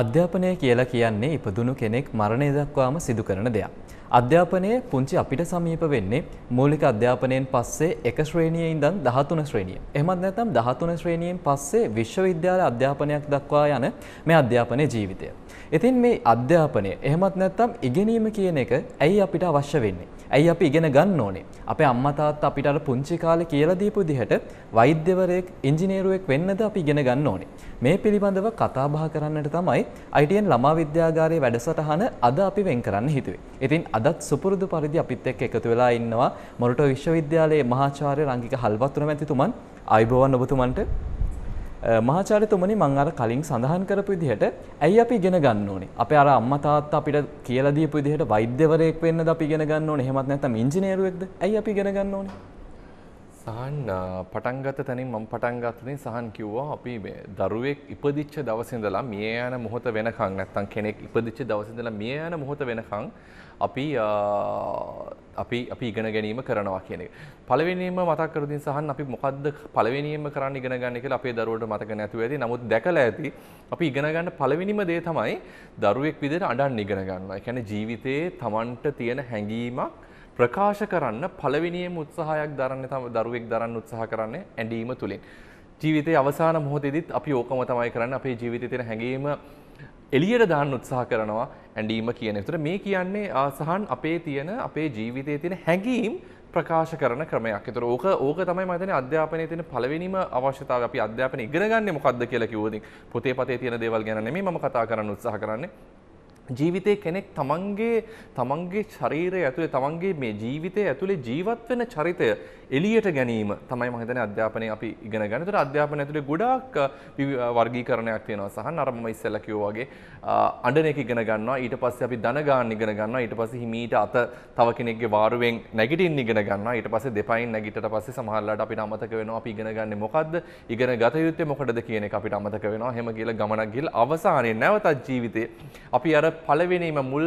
අධ්‍යාපනය කියලා කියන්නේ ඉපදුණු කෙනෙක් මරණය දක්වාම සිදු කරන දෙයක්. අධ්‍යාපනය පුංචි අපිට සමීප වෙන්නේ මූලික අධ්‍යාපනයෙන් පස්සේ එක ශ්‍රේණියේ ඉඳන් 13 ශ්‍රේණිය. එහෙමත් නැත්නම් 13 ශ්‍රේණියෙන් පස්සේ විශ්වවිද්‍යාල අධ්‍යාපනයක් දක්වා යන මේ අධ්‍යාපන ජීවිතය. ඉතින් මේ අධ්‍යාපනය එහෙමත් නැත්නම් ඉගෙනීම කියන එක ඇයි අපිට අවශ්‍ය වෙන්නේ? ඇයි අපි ඉගෙන ගන්න ඕනේ. අපේ අම්මා තාත්තා අපිට අර පුංචි කාලේ කියලා දීපු විදිහට වෛද්‍යවරයෙක්, ඉංජිනේරුවෙක් වෙන්නද අපි ඉගෙන ගන්න ඕනේ. මේ පිළිබඳව කතා බහ කරන්නට තමයි ITN ළමා විද්‍යාගාරයේ වැඩසටහන අද අපි වෙන් කරන්න හිතුවේ. ඉතින් අදත් සුපුරුදු පරිදි අපිත් එක්ක එකතු වෙලා ඉන්නවා මොරටු විශ්වවිද්‍යාලයේ මහාචාර්ය රංගික හල්වතුන මැතිතුමන් අයිබෝවන් ඔබතුමන්ට මහාචාර්යතුමනි මම අර කලින් සඳහන් කරපු විදිහට ඇයි අපි ඉගෙන ගන්න ඕනේ? අපේ අර අම්මා තාත්තා අපිට කියලා දීපු විදිහට වෛද්‍යවරයෙක් වෙන්නද අපි ඉගෙන ගන්න ඕනේ? එහෙමත් නැත්නම් ඉංජිනේරුවෙක්ද? ඇයි අපි ඉගෙන ගන්න ඕනේ? සහන් පටන්ගත තැනින් මම පටන්ගත්තනින් සහන් කිව්වා අපි දරුවෙක් ඉපදිච්ච දවසිඳලා මිය යන මොහොත වෙනකං නැත්තම් කෙනෙක් ඉපදිච්ච දවසිඳලා මිය යන මොහොත වෙනකං අපි අපි අපි ඉගෙන ගැනීම කරනවා කියන එක. පළවෙනියෙන්ම මතක් කර දෙන්න සහන් අපි මොකද්ද පළවෙනියෙන්ම කරන්න ඉගෙන ගන්න කියලා අපේ දරුවන්ට මතක නැතුව ඇති. නමුත් දැකලා ඇති අපි ඉගෙන ගන්න පළවෙනිම දේ තමයි දරුවෙක් විදිහට අඬන්න ඉගෙන ගන්නවා. ඒ කියන්නේ ජීවිතයේ Tamanට තියෙන හැඟීමක් ප්‍රකාශ කරන්න පළවෙනියම උත්සාහයක් දරන්න තම දරුවෙක් දරන්න උත්සාහ කරන්නේ ඇඬීම තුලින්. ජීවිතයේ අවසාන මොහොතේදීත් අපි ඕකම තමයි කරන්නේ අපේ ජීවිතයේ තියෙන හැඟීම එලියට දාන්න උත්සාහ කරනවා ඇඩීම කියන තුර මේ කියන්නේ ආසහන් අපේ තියෙන අපේ ජීවිතය තියෙන හැඟීම් ප්‍රකාශ කරන ක්‍රමයක් තුර ඕක ඕක තමයි මතන අධ්‍යාපනය තියෙන පලවෙනිම අවශ්‍යතාව අපි අධ්‍යාපන ඉගෙනගන්න මොකක්ද කියලා කිවෝදින් පොතේ පතේ තියෙන දේවල් ගැන මේ ම කතා කරන්න උත්සාහ කරන්නේ ජීවිතය කෙනෙක් තමන්ගේ තමන්ගේ ශරීරය ඇතුළේ තමන්ගේ මේ ජීවිතය ඇතුළේ ජීවත් වෙන චරිතය එලියට ගැනීම තමයි මම හිතන්නේ අධ්‍යාපනයේ අපි ඉගෙන ගන්න. ඒතර අධ්‍යාපනය ඇතුළේ ගොඩාක් වර්ගීකරණයක් තියෙනවා සහන් අර මම ඉස්සෙල්ලා කිව්වා වගේ අඬන එක ඉගෙන ගන්නවා ඊට පස්සේ අපි දන ගන්න ඉගෙන ගන්නවා ඊට පස්සේ හිමීට අත තව කෙනෙක්ගේ වාරුවෙන් නැගිටින්න ඉගෙන ගන්නවා ඊට පස්සේ දෙපයින් නැගිටට පස්සේ සමහරලාට අපිට අමතක වෙනවා අපි ඉගෙන ගන්නේ මොකද්ද ඉගෙන ගත යුත්තේ මොකටද කියන එක අපිට අමතක වෙනවා එහෙම කියලා ගමනක් ගිහලා අවසානයේ නැවතත් ජීවිතේ අපි අර පළවෙනීම මුල්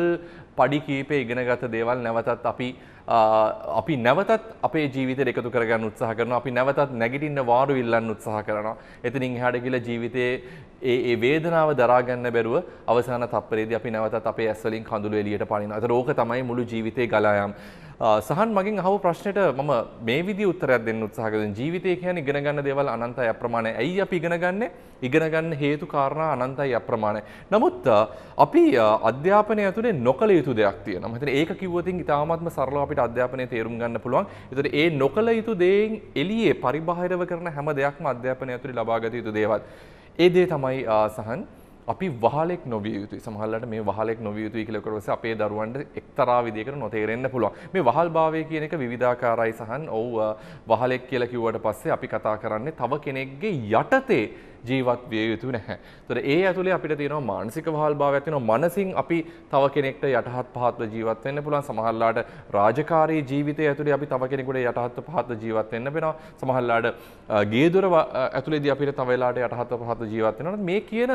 පඩි කීපය ඉගෙනගත දේවල් නැවතත් අපි අපි නැවතත් අපේ ජීවිත එකතු කරගන්න උත්සාහ කරන අපි නැවතත් නැගිටින්න වාරු ඉල්ලන්න උත්සාහ කරනවා එතනින් එහාට කියලා ජීවිතයේ ඒ ඒ වේදනාව දරාගන්න බැරුව අවසාන තප්පරේදී අපි නැවතත් අපේ ඇස්වලින් කඳුළු එළියට පනිනවා. ඒතර ඕක තමයි මුළු ජීවිතේ ගලායම්. සහන් මගින් අහව ප්‍රශ්නයට මම මේ විදි උත්තරයක් දෙන්න උත්සාහකරන ජීවිතය කියන්නේ ඉගෙන ගන්න දේවල් අනන්තයි අප්‍රමාණයි. ඇයි අපි ඉගෙන ගන්නෙ? ඉගෙන ගන්න හේතු කාරණා අනන්තයි අප්‍රමාණයි. නමුත් අපි අධ්‍යාපනය ඇතුලේ නොකළ යුතු දෙයක් තියෙනවා. මම ඒක කිව්වොතින් ඉතාමත්ම සරලව අපිට අධ්‍යාපනයේ තේරුම් ගන්න පුළුවන්. ඒතකොට ඒ නොකළ යුතු දේෙන් එළියේ පරිබාහිරව කරන හැම දෙයක්ම අධ්‍යාපනය ඇතුලේ ලබාගත යුතු දේවල්. ඒ දේ තමයි සහන් අපි වහලෙක් නොවිය යුතුයි සමහරලාට මේ වහලෙක් නොවිය යුතුයි කියලා කරවස අපේ දරුවන්ට එක්තරා විදියකට නොතේරෙන්න පුළුවන් මේ වහල්භාවය කියන එක විවිධාකාරයි සහන් ඔව් වහලෙක් කියලා කිව්වට පස්සේ අපි කතා කරන්නේ තව කෙනෙක්ගේ යටතේ ජීවත් විය යුතු නැහැ. තොර ඒ ඇතුළේ අපිට තියෙනවා මානසික වහල්භාව ඇතිවෙනවා. මනසින් අපි තව කෙනෙක්ට යටහත් පහත්ව ජීවත් වෙන්න පුළුවන්. සමහරලාට රාජකාරී ජීවිතය ඇතුළේ අපි තව කෙනෙකුට යටහත් පහත්ව ජීවත් වෙන්න වෙනවා. සමහරලාට ගේ දොර ඇතුළේදී අපිට තව වෙලාට යටහත් පහත්ව ජීවත් වෙනවා. මේ කියන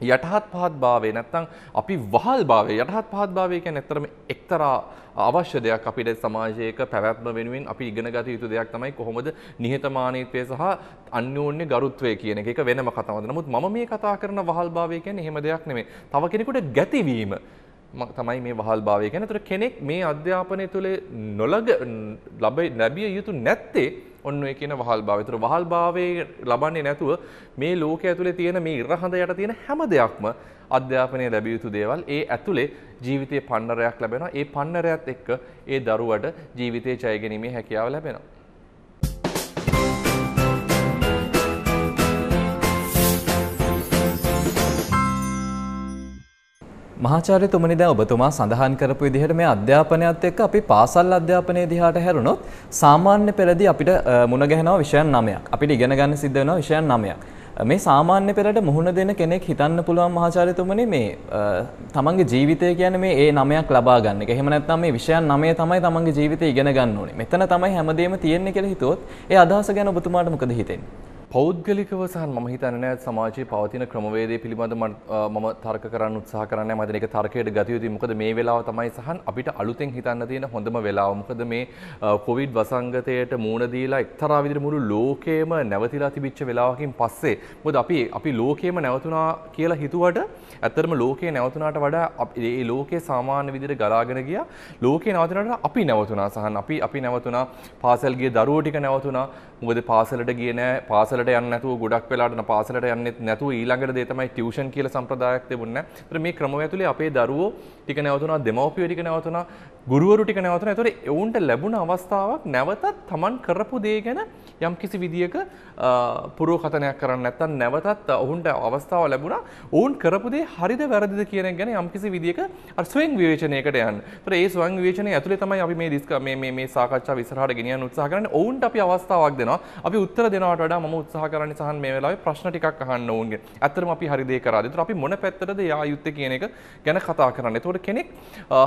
යටහත් පහත් භාවය නැත්තං අපි වහල් භාවය යටහත් පහත් භාවය කියන්නේ ඇත්තටම එක්තරා අවශ්‍ය දෙයක් අපිට සමාජයක පැවැත්ම වෙනුවෙන් අපි ඉගෙන ගත යුතු දෙයක් තමයි කොහොමද නිහතමානීත්වය සහ අන්‍යෝන්‍ය ගරුත්වය කියන එක වෙනම කතාවක්. නමුත් මම මේ කතා කරන වහල් භාවය කියන්නේ එහෙම දෙයක් නෙමෙයි. තව කෙනෙකුට ගැතිවීම තමයි මේ වහල් භාවය කියන්නේ. ඒතර කෙනෙක් මේ අධ්‍යාපනය තුළ නොලග ලැබිය යුතු නැත්තේ ඔන්න ඔය කියන වහල් භාවය. ඒතර වහල් භාවයේ ලබන්නේ නැතුව මේ ලෝකයේ ඇතුලේ තියෙන මේ ඉරහඳ යට තියෙන හැම දෙයක්ම අධ්‍යාපනය ලැබිය යුතු දේවල් ඒ ඇතුලේ ජීවිතයේ පන්නරයක් ලැබෙනවා. ඒ පන්නරයත් එක්ක ඒ දරුවට ජීවිතයේ ජය ගැනීමේ හැකියාව ලැබෙනවා. මහාචාර්යතුමනි දැන් ඔබතුමා සඳහන් කරපු විදිහට මේ අධ්‍යාපනයත් එක්ක අපි පාසල් අධ්‍යාපනයේ දිහාට හැරුණොත් සාමාන්‍ය පෙළදී අපිට මුණ ගැහෙනවා විෂයන් 9ක්. අපිට ඉගෙන ගන්න සිද්ධ වෙනවා විෂයන් 9ක්. මේ සාමාන්‍ය පෙළට මුහුණ දෙන කෙනෙක් හිතන්න පුළුවන් මහාචාර්යතුමනි මේ තමන්ගේ ජීවිතය කියන්නේ මේ ඒ 9ක් ලබා ගන්න එක. එහෙම නැත්නම් මේ විෂයන් 9 තමයි තමන්ගේ ජීවිතය ඉගෙන ගන්න ඕනේ. මෙතන තමයි හැමදේම තියෙන්නේ කියලා හිතුවොත් ඒ අදහස ගැන ඔබතුමාට මොකද හිතෙන්නේ? පෞද්ගලිකව සහ මම හිතන්නේ නැහැ සමාජයේ පවතින ක්‍රමවේදය පිළිබඳ මම තර්ක කරන්න උත්සාහ කරන්නේ මම ඒක තර්කයට ගත යුතුයි මොකද මේ වෙලාව තමයි සහන් අපිට අලුතෙන් හිතන්න තියෙන හොඳම වෙලාව මොකද මේ කොවිඩ් වසංගතයට මුණ දීලා එක්තරා විදිහට මුළු ලෝකයේම නැවතිලා තිබිච්ච වෙලාවකින් පස්සේ මොකද අපි අපි ලෝකයේම නැවතුණා කියලා හිතුවට ඇත්තටම ලෝකේ නැවතුණාට වඩා ඒ ලෝකේ සාමාන්‍ය විදිහට ගලාගෙන ගියා ලෝකේ නැවතුණාට අපි නැවතුණා සහන් අපි අපි නැවතුණා පාසල්ගේ දරුවෝ ටික නැවතුණා මොකද පාසලට ගියේ නැහැ පාසල් පාසලට යන්නතු ගොඩක් වෙලාට පාසලට යන්නෙත් නැතු ඊළඟට දේතමයි ටියෂන් කියල සම්ප්‍රදායක් තිබුන්න මේ ක්‍රම ඇතුලේ අපේ දරුවෝ ටික නැවතුනා දෙමවපිය ටික නැවතුනා ගුරුවරු ටික නැවතුන ඇතොර එවුන්ට ලැබුණ අවස්ථාවක් නැවතත් තමන් කරපු දේ ගැන යම් කිසි විදිියක පුරෝකතනයක් කරන්න ඇත්තන් නැවතත් ඔහුන්ට අවස්ථාව ලැබුණා ඔවුන් කරපුදේ හරිද වැරදිද කියන ගැන යම් කිසි විදිියක අස්වෙන් විවේචනයකට යන් ඒ ස්වන් විවේචනය ඇතුළ තමයි අපි මේ දිස්ක මේ සාකච්ඡා විසරහට ගෙනියන් උත්සාහ කරන්න ඔවුන්ට අපි අවස්ථාවක් දෙනවා අපි උත්තර දෙනවට වඩා ම උත්සාහ කරන්න සහන් මේ වෙලාවේ ප්‍රශ්න ටිකක් අහන්න ඔවුන්ගේ ඇතරම අපි හරිදේ කරාද තුර අපි මොන පැත්තටද යා යුත්ත කියන එක ගැන කතා කරන්න තොට කෙනෙක්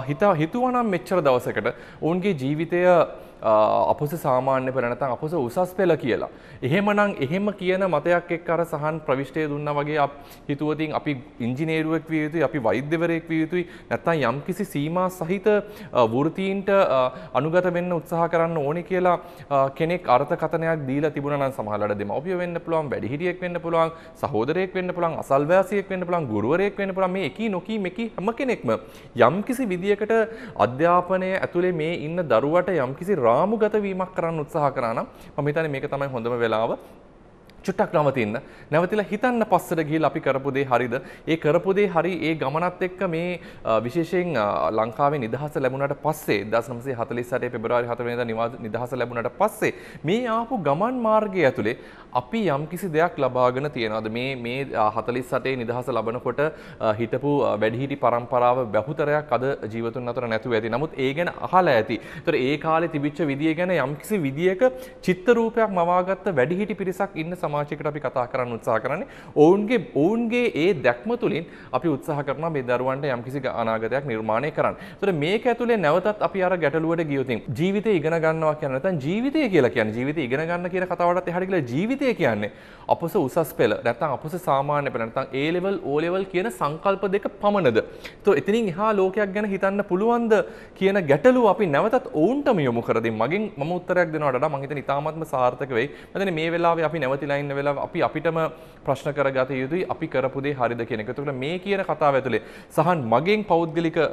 හිතා හිතුවනම් මෙච කොච්චර දවසකට ඔවුන්ගේ ජීවිතය අපොස සාමාන්‍ය පෙරනත අපොස උසස් පෙළ කියලා. එහෙමනම් එහෙම කියන මතයක් එක් අර සහන් ප්‍රවිශ්ටය දුන්න වගේ හිතුවතින් අපි ඉංජිනේරුවක් විය යුතුයි අපි වෛද්‍යවරයෙක් විය යුතුයි නැත්තම් යම් කිසි සීමා සහිත වෘතීන්ට අනුගත වෙන්න උත්සාහ කරන්න ඕනේ කියලා කෙනෙක් අර්ථකතනයක් දීලා තිබුණා නම් සමහරවිට දෙමව්පිය වෙන්න පුළුවන් වැඩිහිටියෙක් වෙන්න පුළුවන් සහෝදරයෙක් වෙන්න පුළුවන් අසල්වැසියෙක් වෙන්න පුළුවන් ගුරුවරයෙක් වෙන්න පුළුවන් මේ එකී නොකී මෙකී හැම කෙනෙක්ම යම් කිසි විදියකට අධ්‍යාපනය ඇතුලේ මේ ඉන්න දරුවට යම් කිසි රාමුගත වීමක් කරන්න උත්සාහ කරා නම් මම හිතන්නේ මේක තමයි හොඳම වෙලාව චුට්ටක් නවතින්න නැවතිලා හිතන්න පස්සට ගිහිල් අපි කරපු දේ හරිද ඒ කරපු දේ හරි ඒ ගමනත් එක්ක මේ විශේෂයෙන් ලංකාවේ නිදහස ලැබුණාට පස්සේ 1948 පෙබරවාරි 4 වෙනිදා නිදහස ලැබුණාට පස්සේ මේ ආපු ගමන් මාර්ගය ඇතුලේ අපි යම්කිසි දෙයක් ලබාගෙන තියනවාද මේ මේ 48 නිදහස ලබනකොට හිටපු වැඩිහිටි පරම්පරාව බහුතරයක් අද ජීවතුන් අතර නැතුව ඇති. නමුත් ඒ ගැන අහලා ඇති. ඒතර ඒ කාලේ තිබිච්ච විදිය ගැන යම්කිසි විදියක චිත්ත රූපයක් මවාගත්ත වැඩිහිටි පිරිසක් ඉන්න සමාජයකට අපි කතා කරන්න උත්සාහ කරන්නේ ඔවුන්ගේ ඔවුන්ගේ ඒ දැක්ම තුළින් අපි උත්සාහ කරන මේ දරුවන්ට යම්කිසි අනාගතයක් නිර්මාණය කරන්න. ඒතර මේක ඇතුලේ නැවතත් අපි අර ගැටලුවට ගියොතින් ජීවිතය ඉගෙන ගන්නවා කියන නැත්නම් ජීවිතය කියලා කියන්නේ ජීවිතය ඉගෙන ගන්න කියන කතාවටත් එහාට කියලා ජීවිතය කියන්නේ අපොස උසස් පෙළ නැත්නම් අපොස සාමාන්‍ය පෙළ නැත්නම් A level O level කියන සංකල්ප දෙක පමණද? તો එතනින් එහා ලෝකයක් ගැන හිතන්න පුළුවන්ද කියන ගැටලුව අපි නැවතත් ඔවුන්ටම යොමු කර දෙමින් මගෙන් මම උත්තරයක් දෙනවට වඩා මම හිතන ඉතාමත්ම සාර්ථක වෙයි. මම මේ වෙලාවේ අපි නැවතිලා ඉන්න වෙලා අපි අපිටම ප්‍රශ්න කරගත යුතුයි අපි කරපු දේ හරිද කියන එක. එතකොට මේ කියන කතාව ඇතුලේ සහන් මගෙන් පෞද්ගලිකව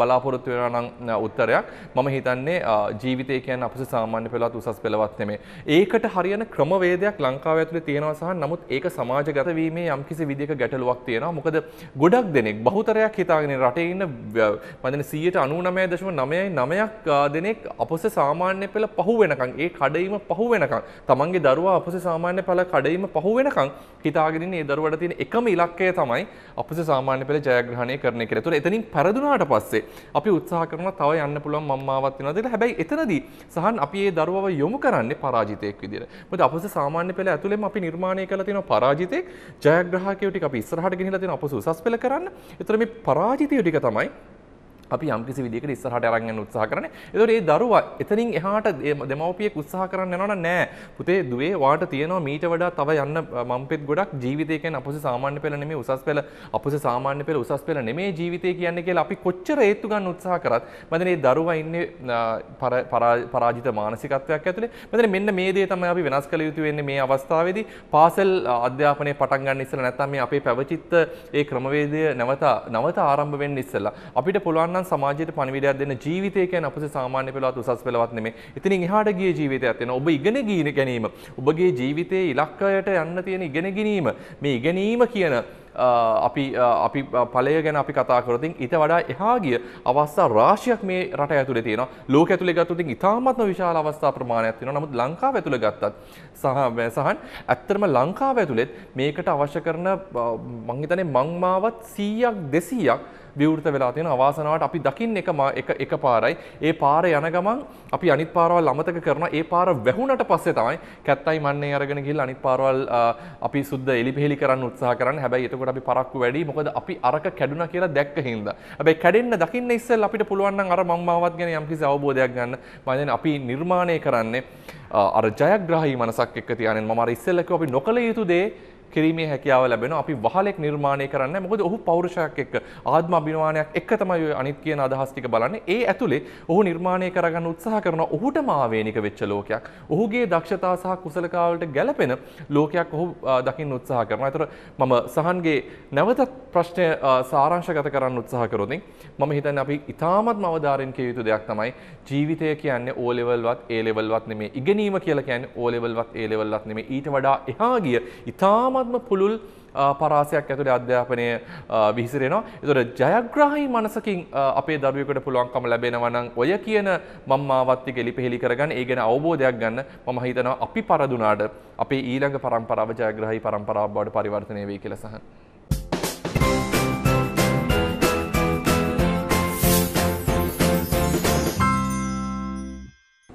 බලාපොරොත්තු වෙනවා නම් උත්තරයක් මම හිතන්නේ ජීවිතය කියන්නේ අපේ සාමාන්‍ය පෙළවත් උසස් පෙළවත් නෙමෙයි. ඒකට හරියන ක්‍රමවේදයක් ලංකාව ඇතුලේ තියෙනවා සහන්. නමුත් ඒක සමාජගත වීමේ යම්කිසි විදිහක ගැටලුවක් තියෙනවා. මොකද ගොඩක් දෙනෙක් බහුතරයක් හිතාගෙන රටේ ඉන්න මදන සීයට අනුනමය දශම නමයයි නමයක් දෙනෙක් අපස සාමාන්‍ය පෙළ පහු වෙනකං ඒ කඩීම පහු වෙනකං තමන්ගේ දරුවා අපස සාමාන්‍ය පල කඩීම පහු වෙනකං හිතාගෙන ඒ දරුවට තියෙන එකම ඉලක්කය තමයි අපස සාමාන්‍ය පෙළ ජයග්‍රහණය කරන කියලා. ඒතර එතනින් පෙරදුනාට පස්සේ අපි උත්සාහ කරනවා තව යන්න පුළුවන් මම්මාවත් වෙනවා කියලා. හැබැයි එතනදී සහන් අපි ඒ දරුවව යොමු කරන්නේ පරාජිතයෙක් විදියට. මොකද අපස සාමාන්‍ය පෙළ ඇතුළේම අපි නිර්මාණය කරලා තියෙන පරාජිතයෙක් ජයග්‍රහකයෝ ටික අපි ඉස්සරහට ගෙනිලා තියෙන අපස උසස් පෙළ කරන්න. ඒතර මේ පරාජිතයෝ ටික තමයි අපි යම්කිසි විදිහකට ඉස්සරහට අරන් යන්න උත්සාහ කරන්නේ. ඒතකොට මේ දරුවා එතනින් එහාට දෙමව්පියෙක් උත්සාහ කරන්න යනවනම් නෑ. පුතේ දුවේ වාට තියෙනවා මීට වඩා තව යන්න මම්පෙත් ගොඩක් ජීවිතය කියන්නේ අපොසේ සාමාන්‍ය පෙළ නෙමෙයි උසස් පෙළ. අපොසේ සාමාන්‍ය පෙළ උසස් පෙළ නෙමෙයි ජීවිතය කියන්නේ කියලා අපි කොච්චර හේතු ගන්න උත්සාහ කරත් මම මේ දරුවා ඉන්නේ පරාජිත මානසිකත්වයක් ඇතුලේ. මම මෙන්න මේ දේ තමයි අපි වෙනස් කළ යුතු වෙන්නේ මේ අවස්ථාවේදී. පාසල් අධ්‍යාපනය පටන් ගන්න ඉස්සෙල්ලා නැත්නම් මේ අපේ පැවචිත්ත ඒ ක්‍රමවේදය නැවත නැවත ආරම්භ වෙන්න ඉස්සෙල්ලා අපිට පුළුවන් පුළුවන් සමාජයට පණිවිඩයක් දෙන්න ජීවිතය කියන්නේ අපේ සාමාන්‍ය පෙළවත් උසස් පෙළවත් නෙමෙයි. ඉතින් එහාට ගිය ජීවිතයක් වෙනවා. ඔබ ඉගෙන ගින ගැනීම, ඔබගේ ජීවිතයේ ඉලක්කයට යන්න තියෙන ඉගෙන ගැනීම, මේ ඉගෙනීම කියන අපි අපි ඵලය ගැන අපි කතා කරොත් ඊට වඩා එහා ගිය අවස්ථා රාශියක් මේ රට ඇතුලේ තියෙනවා. ලෝක ඇතුලේ ගත්තොත් ඉතාමත්ම විශාල අවස්ථා ප්‍රමාණයක් තියෙනවා. නමුත් ලංකාව ඇතුලේ ගත්තත් සහ සහන් ඇත්තටම ලංකාව ඇතුලෙත් මේකට අවශ්‍ය කරන මං හිතන්නේ මං මාවත් 100ක් 200ක් විවෘත වෙලා තියෙන අවාසනාවට අපි දකින්න එක එක එක පාරයි ඒ පාර යන ගමන් අපි අනිත් පාරවල් අමතක කරන ඒ පාර වැහුණට පස්සේ තමයි කැත්තයි මන්නේ අරගෙන ගිහිල්ලා අනිත් පාරවල් අපි සුද්ධ එලිපෙහෙලි කරන්න උත්සාහ කරන්නේ හැබැයි එතකොට අපි පරක්කු වැඩි මොකද අපි අරක කැඩුනා කියලා දැක්ක හින්දා හැබැයි කැඩෙන්න දකින්න ඉස්සෙල් අපිට පුළුවන් නම් අර මම්මාවත් ගැන යම්කිසි අවබෝධයක් ගන්න මම දැන් අපි නිර්මාණය කරන්නේ අර ජයග්‍රාහී මනසක් එක්ක තියාගෙන මම අර ඉස්සෙල්ලක අපි නොකල යුතු දේ කිරීමේ හැකියාව ලැබෙන අපි වහලෙක් නිර්මාණය කරන්න මොකද ඔහු පෞරුෂයක් එක්ක ආත්ම අභිනවානයක් එක්ක තමයි ඔය අනිත් කියන අදහස් ටික බලන්නේ ඒ ඇතුලේ ඔහු නිර්මාණය කරගන්න උත්සාහ කරන ඔහුටම ආවේනික වෙච්ච ලෝකයක් ඔහුගේ දක්ෂතා සහ කුසලතාවලට ගැළපෙන ලෝකයක් ඔහු දකින්න උත්සාහ කරනවා. ඒතර මම සහන්ගේ නැවතත් ප්‍රශ්නය සාරාංශගත කරන්න උත්සාහ කරොත් මම හිතන්නේ අපි ඉතාමත්ම අවධාරයෙන් කිය යුතු දෙයක් තමයි ජීවිතය කියන්නේ ඕ ලෙවල්වත් ඒ ලෙවල්වත් නෙමෙයි ඉගෙනීම කියලා කියන්නේ ඕ ලෙවල්වත් ඒ ලෙවල්වත් නෙමෙයි ඊට වඩා එහා ගිය ඉතාමත් ඉතාමත්ම පුළුල් පරාසයක් ඇතුළේ අධ්‍යාපනය විහිසිරෙනවා. එතකොට ජයග්‍රාහී මනසකින් අපේ දරුවෙකුට පුළුවන්කම ලැබෙනවා නම් ඔය කියන මම්මාවත් ටික එලිපෙහෙලි කරගන්න ඒ ගැන අවබෝධයක් ගන්න මම හිතනවා අපි පරදුනාට අපේ ඊළඟ පරම්පරාව ජයග්‍රාහී පරම්පරාව බවට පරිවර්තනය වෙයි කියලා සහන්.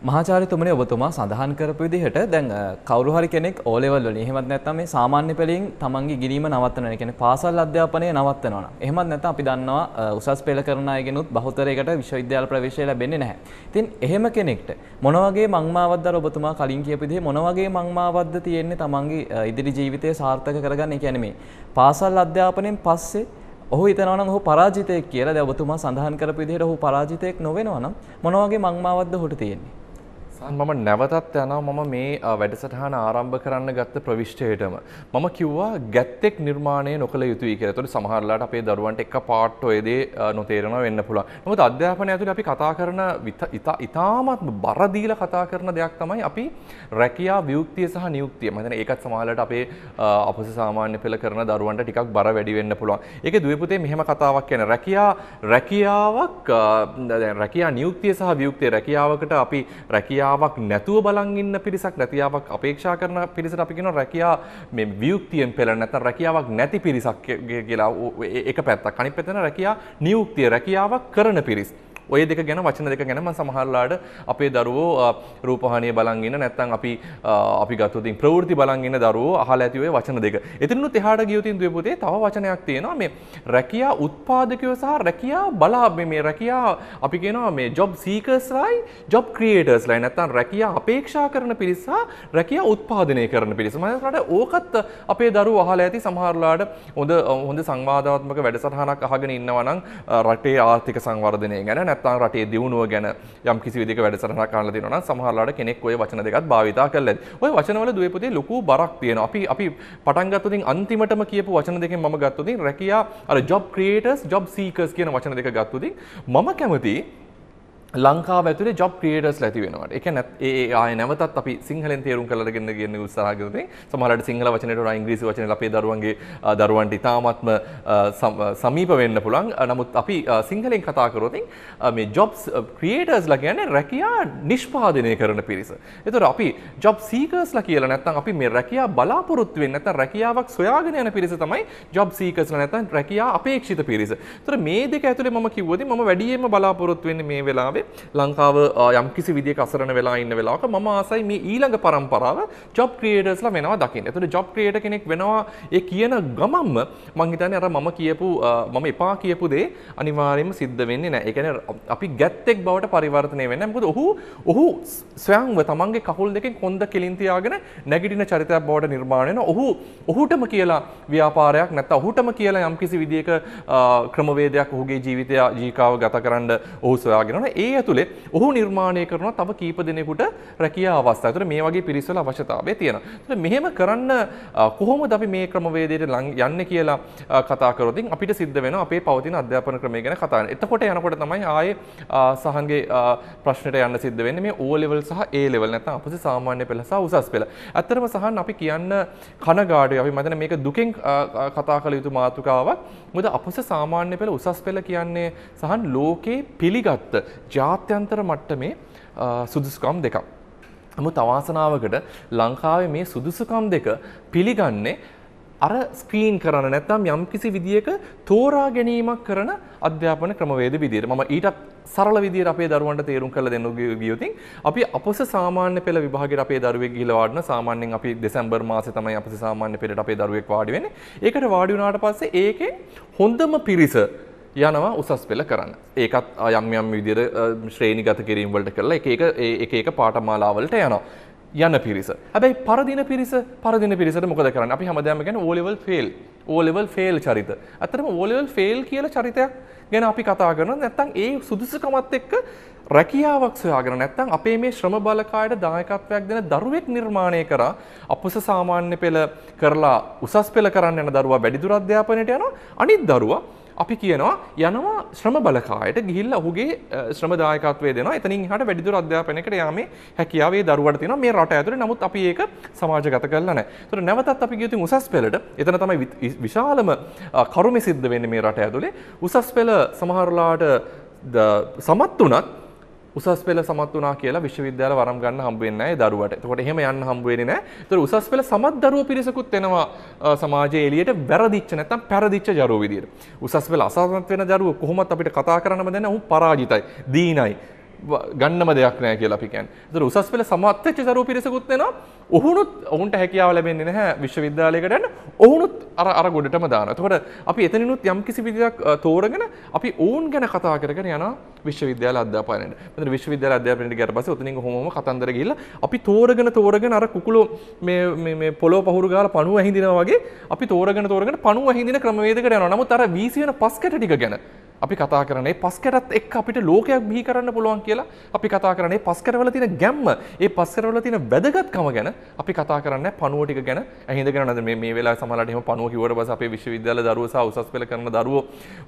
මහාචාර්යතුමනි ඔබතුමා සඳහන් කරපු විදිහට දැන් කවුරු හරි කෙනෙක් ඕ ලෙවල් වලින් එහෙමත් නැත්නම් මේ සාමාන්‍ය පෙළෙන් තමන්ගේ ගිණීම නවත්තනවා. ඒ කියන්නේ පාසල් අධ්‍යාපනය නවත්තනවා නම්. එහෙමත් නැත්නම් අපි දන්නවා උසස් පෙළ කරන අයගෙනුත් බහුතරයකට විශ්වවිද්‍යාල ප්‍රවේශය ලැබෙන්නේ නැහැ. ඉතින් එහෙම කෙනෙක්ට මොන වගේ මංමාවක්ද අර ඔබතුමා කලින් කියපු විදිහේ මොන වගේ මංමාවක්ද තියෙන්නේ තමන්ගේ ඉදිරි ජීවිතය සාර්ථක කරගන්න? ඒ කියන්නේ මේ පාසල් අධ්‍යාපනයෙන් පස්සේ ඔහු හිතනවා නම් ඔහු පරාජිතයෙක් කියලා දැන් ඔබතුමා සඳහන් කරපු විදිහට ඔහු පරාජිතයෙක් නොවෙනවා නම් මොන වගේ මංමාවක්ද ඔහුට තියෙන්නේ? මම නැවතත් යනවා මම මේ වැඩසටහන ආරම්භ කරන්න ගත්ත ප්‍රවිෂ්ටයටම. මම කිව්වා ගැත්තෙක් නිර්මාණය නොකළ යුතුයි කියලා. ඒතකොට සමහරලාට අපේ දරුවන්ට එක පාට් ඔයදී නොතේරෙනවා වෙන්න පුළුවන්. මොකද අධ්‍යාපනය ඇතුළේ අපි කතා කරන ඉතාමත් බර දීලා කතා කරන දෙයක් තමයි අපි රැකියා වියුක්තිය සහ නියුක්තිය. මම හිතන්නේ ඒකත් සමහරලාට අපේ අපස සාමාන්‍ය පෙළ කරන දරුවන්ට ටිකක් බර වැඩි වෙන්න පුළුවන්. ඒකේ දුවේ පුතේ මෙහෙම කතාවක් කියන රැකියා රැකියාවක් දැන් රැකියා නියුක්තිය සහ වියුක්තිය රැකියාවකට අපි රැකියාව රැකියාවක් නැතුව බලන් ඉන්න පිරිසක් රැකියාවක් අපේක්ෂා කරන පිරිසට අපි කියනවා රැකියා මේ වියුක්තියෙන් පෙළෙන නැත්නම් රැකියාවක් නැති පිරිසක් කියලා එක පැත්තක්. අනිත් පැත්තෙන් රැකියා නියුක්තිය රැකියාවක් කරන පිරිස්. ඔය දෙක ගැන වචන දෙක ගැනම සමහරලාට අපේ දරුවෝ රූපහානිය බලන්ගෙන නැත්තම් අපි අපි ගත්තොත් ප්‍රවෘත්ති බලන්ගෙන දරුවෝ අහලා ඇති ඔය වචන දෙක. එතනිනුත් එහාට ගියොතින් දුවේ පුතේ තව වචනයක් තියෙනවා මේ රැකියා උත්පාදකයෝ සහ රැකියා බලාබ මේ රැකියා අපි කියනවා මේ ජොබ් සීකර්ස්ලායි ජොබ් ක්‍රියේටර්ස්ලායි නැත්තම් රැකියා අපේක්ෂා කරන පිරිස සහ රැකියා උත්පාදනය කරන පිරිස. මම හිතනවාට ඕකත් අපේ දරුවෝ අහලා ඇති සමහරලාට හොඳ හොඳ සංවාදාත්මක වැඩසටහනක් අහගෙන ඉන්නවා නම් රටේ ආර්ථික සංවර්ධනය ගැන නැත්තම් රටේ දියුණුව ගැන යම් කිසි විදිහක වැඩසටහනක් කරන්න තියෙනවා නම් සමහරලාට කෙනෙක් ওই වචන දෙකත් භාවිතා කරලා ඇති. ওই වචනවල දුවේ පුතේ ලොකු බරක් තියෙනවා. අපි අපි පටන් ගත්තොතින් අන්තිමටම කියපු වචන දෙකෙන් මම ගත්තොතින් රැකියා අර job creators job seekers කියන වචන දෙක ගත්තොතින් මම කැමතියි ලංකාව ඇතුලේ ජොබ් ක්‍රියේටර්ස් ඇති වෙනවට එක නැත් ඒ ආය නැවතත් අපි සිංහලෙන් තේරුම් කරලා ගෙන ගන්න උත්සාහ කරන්නේ සමහරවිට සිංහල වචනයට වඩා ඉංග්‍රීසි වචනේ අපේ දරුවන්ගේ දරුවන්ට ඉතාමත්ම සමීප වෙන්න පුළුවන් නමුත් අපි සිංහලෙන් කතා කරොත් මේ ජොබ්ස් ක්‍රියේටර්ස්ලා කියන්නේ රැකියා නිෂ්පාදනය කරන පිරිස. ඒතර අපි ජොබ් සීකර්ස්ලා කියලා නැත්නම් අපි මේ රැකියා බලාපොරොත්තු වෙන්නේ නැත්නම් රැකියාවක් සොයාගෙන යන පිරිස තමයි ජොබ් සීකර්ස්ලා නැත්නම් රැකියා අපේක්ෂිත පිරිස. ඒතර මේ දෙක ඇතුලේ මම කිව්වොත් මම වැඩියෙන්ම බලාපොරොත්තු වෙන්නේ මේ වෙලාවේ කාලේ ලංකාව යම් කිසි විදිහක අසරණ වෙලා ඉන්න වෙලාවක මම ආසයි මේ ඊළඟ පරම්පරාව ජොබ් ක්‍රියේටර්ස්ලා වෙනවා දකින්න. එතකොට ජොබ් ක්‍රියේටර් කෙනෙක් වෙනවා ඒ කියන ගමම්ම මං හිතන්නේ අර මම කියපු මම එපා කියපු දේ අනිවාර්යයෙන්ම සිද්ධ වෙන්නේ නැහැ. ඒ කියන්නේ අපි ගැත්තෙක් බවට පරිවර්තනය වෙන්නේ මොකද ඔහු ඔහු ස්වයංව තමන්ගේ කකුල් දෙකෙන් කොන්ද කෙලින් තියාගෙන නැගිටින චරිතයක් බවට නිර්මාණය වෙන ඔහු ඔහුටම කියලා ව්‍යාපාරයක් නැත්නම් ඔහුටම කියලා යම්කිසි විදියක ක්‍රමවේදයක් ඔහුගේ ජීවිතය ජීවිකාව ගතකරන ඔහු සොයාගෙන යනවා. ඒ ඒ ඇතුළේ ඔහු නිර්මාණය කරනවා තව කීප දෙනෙකුට රැකියා අවස්ථා. ඒතර මේ වගේ පිරිස්වල අවශ්‍යතාවය තියෙනවා. ඒතර මෙහෙම කරන්න කොහොමද අපි මේ ක්‍රමවේදයට යන්නේ කියලා කතා කරොත් අපිට සිද්ධ වෙනවා අපේ පවතින අධ්‍යාපන ක්‍රමය ගැන කතා කරන්න. එතකොට යනකොට තමයි ආයේ සහන්ගේ ප්‍රශ්නට යන්න සිද්ධ වෙන්නේ මේ O level සහ A level නැත්නම් අපසේ සාමාන්‍ය පෙළ සහ උසස් පෙළ. ඇත්තටම සහන් අපි කියන්න කනගාටුයි. අපි මතන මේක දුකෙන් කතා කළ යුතු මාතෘකාවක්. මොකද අපසේ සාමාන්‍ය පෙළ උසස් පෙළ කියන්නේ සහන් ලෝකේ පිළිගත් ජාත්‍යන්තර මට්ටමේ සුදුසුකම් දෙකක්. නමුත් අවාසනාවකට ලංකාවේ මේ සුදුසුකම් දෙක පිළිගන්නේ අර ස්ක්‍රීන් කරන නැත්නම් යම්කිසි විදියක තෝරා ගැනීමක් කරන අධ්‍යාපන ක්‍රමවේද විදියට මම ඊටත් සරල විදියට අපේ දරුවන්ට තේරුම් කරලා දෙන්න ගියොතින් අපි අපොස සාමාන්‍ය පෙළ විභාගයට අපේ දරුවෙක් ගිහිලා වාඩින සාමාන්‍යයෙන් අපි දෙසැම්බර් මාසේ තමයි අපොස සාමාන්‍ය පෙළට අපේ දරුවෙක් වාඩි වෙන්නේ. ඒකට වාඩි වුණාට පස්සේ ඒකේ හොඳම පිරිස යනවා උසස් පෙළ කරන්න. ඒකත් යම් යම් විදිර ශ්‍රේණිගත කිරීම වලට කරලා එක එක එක පාඨමාලාවලට යනවා. යන පිරිස. හැබැයි පරදින පිරිස පරදින පිරිසට මොකද කරන්නේ? අපි හැමදාම කියන්නේ O level fail. O level fail චරිත. අතරම O level fail කියලා චරිතයක් ගැන අපි කතා කරනවා. නැත්තම් ඒ සුදුසුකමත් එක්ක රැකියාවක් සොයාගෙන නැත්තම් අපේ මේ ශ්‍රම බලකායට දායකත්වයක් දෙන දරුවෙක් නිර්මාණය කරා අපස සාමාන්‍ය පෙළ කරලා උසස් පෙළ කරන්න යන දරුවා වැඩිදුර අධ්‍යාපනයට යනවා අනිත් දරුවා අපි කියනවා යනවා ශ්‍රම බලකායට ගිහිල්ලා ඔහුගේ ශ්‍රම දායකත්වය දෙනවා එතනින් එහාට වැඩිදුර අධ්‍යාපනයකට යාමේ හැකියාව ඒ දරුවන්ට තියෙනවා මේ රට ඇතුලේ නමුත් අපි ඒක සමාජගත කරලා නැහැ. ඒතර නැවතත් අපි ගියොත් උසස් පෙළට එතන තමයි විශාලම කරුමේ සිද්ධ වෙන්නේ මේ රට ඇතුලේ. උසස් පෙළ සමහරලාට සමත් වුණත් උසස් පෙළ සමත් වුණා කියලා විශ්වවිද්‍යාල වරම් ගන්න හම්බ වෙන්නේ නැහැ දරුවට. එතකොට එහෙම යන්න හම්බ වෙන්නේ නැහැ. ඒතර උසස් පෙළ සමත් දරුවෝ පිරිසකුත් එනවා සමාජයේ එළියට වැරදිච්ච නැත්තම් පෙරදිච්ච දරුවෝ විදියට. උසස් පෙළ අසමත් වෙන දරුවෝ කොහොමත් අපිට කතා කරන්නම දැන ඔහු පරාජිතයි, දීනයි. ගන්නම දෙයක් නැහැ කියලා අපි කියන්නේ. ඒතර උසස් පෙළ සමත් වෙච්ච දරුවෝ පිරිසකුත් එනවා ඔහුනුත් ඔවුන්ට හැකියාව ලැබෙන්නේ නැහැ විශ්වවිද්‍යාලයකට යන්න ඔවුනුත් අර අර ගොඩටම දාන. එතකොට අපි එතනිනුත් යම් කිසි විදිහක් තෝරගෙන අපි ඔවුන් ගැන කතා කරගෙන යනවා විශ්වවිද්‍යාල අධ්‍යාපනයට. මෙතන විශ්වවිද්‍යාල අධ්‍යාපනයට ගියට පස්සේ ඔතනින් කොහොමම කතන්දර ගිහිල්ලා අපි තෝරගෙන තෝරගෙන අර කුකුලෝ මේ මේ මේ පොළොව පහුරු ගාලා පණුව ඇහිඳිනවා වගේ අපි තෝරගෙන තෝරගෙන පණුව ඇහිඳින ක්‍රමවේදයකට යනවා. නමුත් අර වීසි වෙන පස්කට ටික ගැන අපි කතා කරන්නේ පස්කරත් එක් අපිට ලෝකයක් බිහි කරන්න පුළුවන් කියලා අපි කතා කරන්නේ පස්කරවල තියෙන ගැම්ම ඒ පස්කරවල තියෙන වැදගත්කම ගැන අපි කතා කරන්න පනුවටික ගැන ඇහිඳගෙන නද මේ වෙලා සමලට එම පනුව කිවට බස අපේ විශ්වවිද්‍යාල දරුව සහ උසස් පෙළ කරන දරුවෝ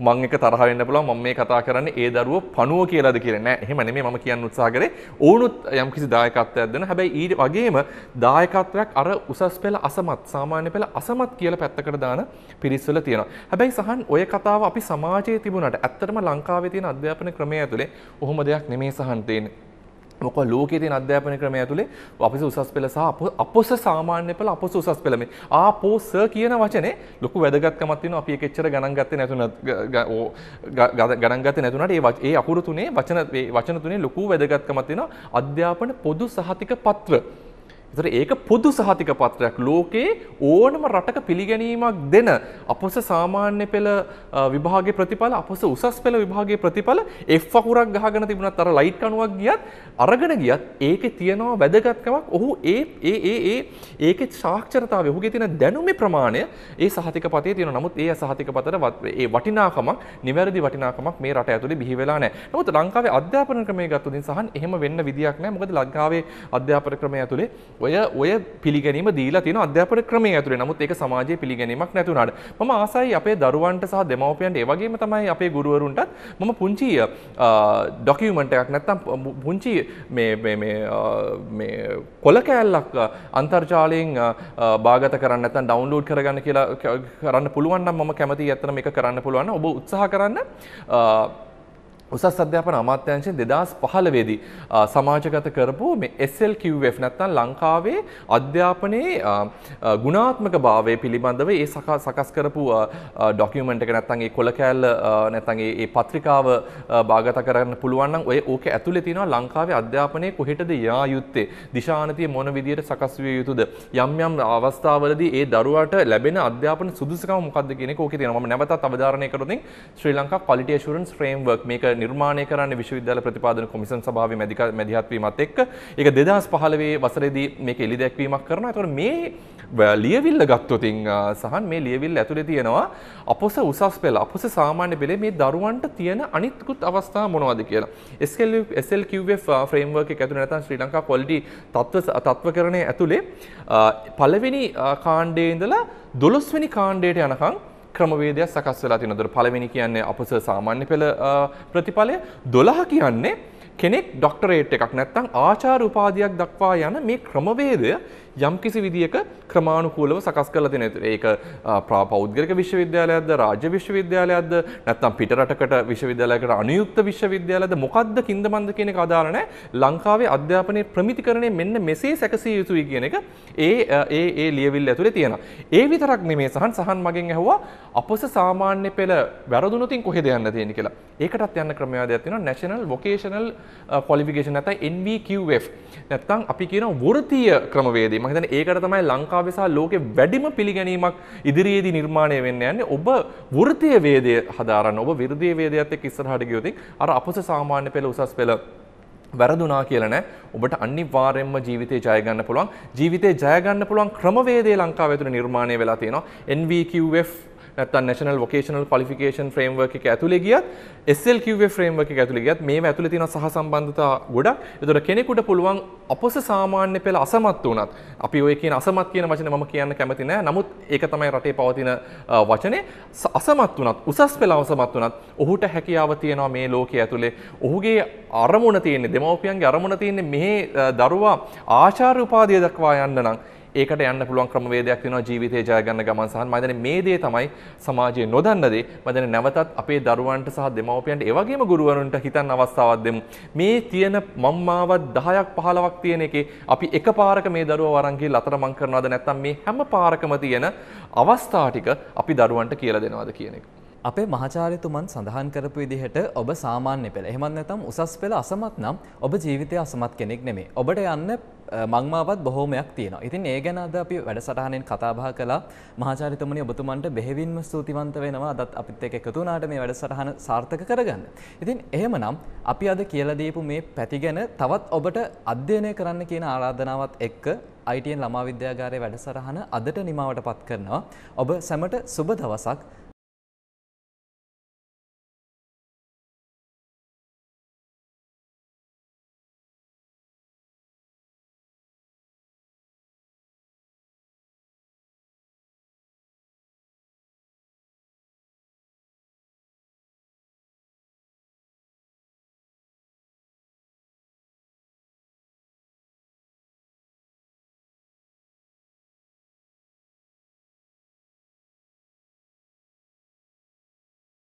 මං එක තරහ වෙන්න පුළුවන් මම මේ කතා කරන්නේ ඒ දරුවෝ පනුව කියලාද කියලා නෑ එහෙම නෙමෙයි මම කියන්න උත්සාහ කරේ ඕනුත් යම්කිසි දායකත්වයක් දෙන හැබැයි ඊට වගේම දායකත්වයක් අර උසස් පෙළ අසමත් සාමාන්‍ය පෙළ අසමත් කියලා පැත්තකට දාන පිරිස්වල තියෙනවා හැබැයි සහන් ඔය කතාව අපි සමාජයේ තිබුණට ඇත්තටම ලංකාවේ තියෙන අධ්‍යාපන ක්‍රමය ඇතුලේ ඔහොම දෙයක් නෙමේ සහන් තියෙන්නේ මොක ලෝකෙ තියෙන අධ්‍යාපන ක්‍රමය ඇතුලේ අපිස උසස් පෙළ සහ අපොස සාමාන්‍ය පෙළ අපොස උසස් පෙළ මේ ආපෝස කියන වචනේ ලොකු වැදගත්කමක් තියෙනවා අපි ඒක එච්චර ගණන් ගත්තේ නැතුණත් ගණන් ගත්තේ නැතුණාට ඒ ඒ අකුරු තුනේ වචන වචන තුනේ ලොකු වැදගත්කමක් තියෙනවා අධ්‍යාපන පොදු සහතික පත්‍ර එතකොට ඒක පොදු සහතික පත්‍රයක් ලෝකේ ඕනම රටක පිළිගැනීමක් දෙන අපොස සාමාන්‍ය පෙළ විභාගයේ ප්‍රතිඵල අපොස උසස් පෙළ විභාගයේ ප්‍රතිඵල F අකුරක් ගහගෙන තිබුණත් අර ලයිට් කණුවක් ගියත් අරගෙන ගියත් ඒකේ තියෙනවා වැදගත්කමක් ඔහු ඒ ඒ ඒ ඒ ඒකේ සාක්ෂරතාවය ඔහුගේ තියෙන දැනුමේ ප්‍රමාණය ඒ සහතික පතේ තියෙනවා. නමුත් ඒ සහතික පතට ඒ වටිනාකමක් නිවැරදි වටිනාකමක් මේ රට ඇතුලේ බිහි වෙලා නැහැ. නමුත් ලංකාවේ අධ්‍යාපන ක්‍රමය ගත්තොත් සහන් එහෙම වෙන්න විදියක් නැහැ. මොකද ලංකාවේ අධ්‍යාපන ක්‍රමය ඇතුලේ ඔය ඔය පිළිගැනීම දීලා තියෙන අධ්‍යාපන ක්‍රමය ඇතුලේ. නමුත් ඒක සමාජයේ පිළිගැනීමක් නැති වුණාට මම ආසයි අපේ දරුවන්ට සහ දෙමව්පියන්ට ඒ වගේම තමයි අපේ ගුරුවරුන්ටත් මම පුංචි ඩොකියුමන්ට් එකක් නැත්තම් පුංචි මේ මේ මේ මේ කොළ කෑල්ලක් අන්තර්ජාලයෙන් බාගත කරන්න නැත්තම් ඩවුන්ලෝඩ් කරගන්න කියලා කරන්න පුළුවන් නම් මම කැමතියි ඇත්තටම මේක කරන්න පුළුවන්. ඔබ උත්සාහ කරන්න උසස් අධ්‍යාපන අමාත්‍යංශයෙන් 2015 දී සමාජගත කරපු මේ SLQF නැත්නම් ලංකාවේ අධ්‍යාපනයේ ගුණාත්මක භාවය පිළිබඳව ඒ සකස් කරපු ඩොකියුමන්ට් එක නැත්නම් ඒ කොළ කෑල්ල නැත්නම් ඒ පත්‍රිකාව බාගත කරන්න පුළුවන් නම් ඔය ඕක ඇතුලේ තියෙනවා ලංකාවේ අධ්‍යාපනයේ කොහෙටද යා යුත්තේ දිශානතිය මොන විදියට සකස් විය යුතුද යම් යම් අවස්ථාවලදී ඒ දරුවාට ලැබෙන අධ්‍යාපන සුදුසුකම මොකක්ද කියන එක ඕකේ තියෙනවා මම නැවතත් අවධාරණය කරනොත් ශ්‍රී ලංකා quality assurance framework මේක නිර්මාණය කරන්න විශ්වවිද්‍යාල ප්‍රතිපාදන කොමිසන් සභාව මැදිහත්වීමත් එක්ක එක දෙදස් පහලවේ වසරේදී මේක එලි දැක්වීමක් කරන ඇතුට මේ ලියවිල්ල ගත්තොතින් සහන් මේ ලියවිල් ඇතුළේ තියෙනවා අපොස උසස් පෙළ අපොස සාමාන්‍ය පෙළේ මේ දරුවන්ට තියෙන අනිත්කුත් අවස්ථා මොනවද කියලා SLQF ෆ්‍රේම්වර්ක ඇතුළ නැතන් ශ්‍රී ලංකා කොල්ඩි තත්ව තත්ව කරණය ඇතුළේ පලවෙනි කාණ්ඩේ ඉඳලා දොළොස්වැනි කාණ්ඩයට යනකං ක්‍රමවේදයක් සකස් වෙලා තියෙනවද පළවෙනි කියන්නේ අපස සාමාන්‍ය පෙළ ප්‍රතිඵලය 12 කියන්නේ කෙනෙක් ඩොක්ටරේට් එකක් නැත්තං ආචාර උපාධයක් දක්වා යන මේ ක්‍රමවේදය යම්කිසි විදික ක්‍රමාණුකූලව සකස් කල තින ඒක ප්‍රාපෞද්ගරක විශ්වවිද්‍යාලයක්ද රාජ්‍ය විශ්වවිද්‍යාලයක්ද නැත්තම් පිටරටකට විශ්වවිද්‍යාලයකට අනයුක්ත විශ්වවිද්‍යාලද මොකක්ද කින්දමන්ද කියන අදාරනෑ ලංකාවේ අධ්‍යාපනය ප්‍රමිති කරණය මෙන්න මෙසේ සැකසිය යුතුයි කියන එක ඒ ඒ ඒ ලියවිල් ඇතුළේ තියෙන. ඒ විතරක් නෙමේ සහන් සහන් මගෙන් ඇහවා අපස සාමාන්‍ය පෙළ වැරදුනතින් කොහෙද යන්න තියෙන කියලා ඒකටත් යන්න ක්‍රමයාද ඇතින නැශනල් වොකේෂනල් කොලිෆිකේෂන් uh, නැත්නම් NVQF නැත්නම් අපි කියන වෘත්තීය ක්‍රමවේදය මම හිතන්නේ ඒකට තමයි ලංකාවේ සහ ලෝකේ වැඩිම පිළිගැනීමක් ඉදිරියේදී නිර්මාණය වෙන්න යන්නේ ඔබ වෘත්තීය වේදය හදාරන්න ඔබ වෘත්තීය වේදයත් එක්ක ඉස්සරහට ගියොත් අර අපොස සාමාන්‍ය පෙළ උසස් පෙළ වැරදුනා කියලා නෑ ඔබට අනිවාර්යෙන්ම ජීවිතේ ජය ගන්න පුළුවන් ජීවිතේ ජය ගන්න පුළුවන් ක්‍රමවේදය ලංකාවේ තුන නිර්මාණය වෙලා තියෙනවා NVQF නැත්තන් නැශනල් වොකේෂනල් කොලිෆිකේෂන් ්‍රේම්වර්ක එක ඇතුළේ ගියත් SLQව ්‍රේම්වර්ක ඇතුළේ ගියත් මේ ඇතුළ තින සහ සම්බන්ධතා ගොඩක් එතුර කෙනෙකුට පුළුවන් අපොස සාමාන්‍ය පෙළ අසමත් වනත් අපි ඔය කියන අසමත් කියන වචන මම කියන්න කැමති නෑ නමුත් ඒක තමයි රටේ පවතින වචනය අසමත් වනත් උසස් පෙළ අවසමත් වනත් ඔහුට හැකියාව තියෙනවා මේ ලෝකය ඇතුළේ ඔහුගේ අරමුණ තියන්නේ දෙමවපියන්ගේ අරමුණ තියන්නේ මේ දරුවා ආචාර උපාදිය දක්වා යන්න නම් ඒකට යන්න පුළුවන් ක්‍රමවේදයක් වෙනවා ජීවිතේ ජය ගන්න ගමන් සහ මම හිතන්නේ මේ දේ තමයි සමාජයේ නොදන්න දේ මම හිතන්නේ නැවතත් අපේ දරුවන්ට සහ දෙමව්පියන්ට ඒ වගේම ගුරුවරුන්ට හිතන්න අවස්ථාවක් දෙමු මේ තියෙන මම්මාවත් 10ක් 15ක් තියෙන එකේ අපි එකපාරක මේ දරුවව අරන් ගිහලා අතරමං කරනවද නැත්නම් මේ හැම පාරකම තියෙන අවස්ථා ටික අපි දරුවන්ට කියලා දෙනවද කියන එක අපේ මහාචාර්යතුමන් සඳහන් කරපු විදිහට ඔබ සාමාන්‍ය පෙළ. එහෙමත් නැත්නම් උසස් පෙළ අසමත් නම් ඔබ ජීවිතය අසමත් කෙනෙක් නෙමෙයි. ඔබට යන්න මංමාවත් බොහෝමයක් තියෙනවා. ඉතින් ඒ ගැන අද අපි වැඩසටහනෙන් කතාබහ කළා. මහාචාර්යතුමනි ඔබතුමන්ට බෙහෙවින්ම ස්තුතිවන්ත වෙනවා. අදත් අපිත් එක්ක එකතු වුණාට මේ වැඩසටහන සාර්ථක කරගන්න. ඉතින් එහෙමනම් අපි අද කියලා දීපු මේ පැති ගැන තවත් ඔබට අධ්‍යයනය කරන්න කියන ආරාධනාවත් එක්ක ITN ළමා විද්‍යාගාරයේ වැඩසටහන අදට නිමාවට පත් කරනවා. ඔබ සැමට සුබ දවසක්.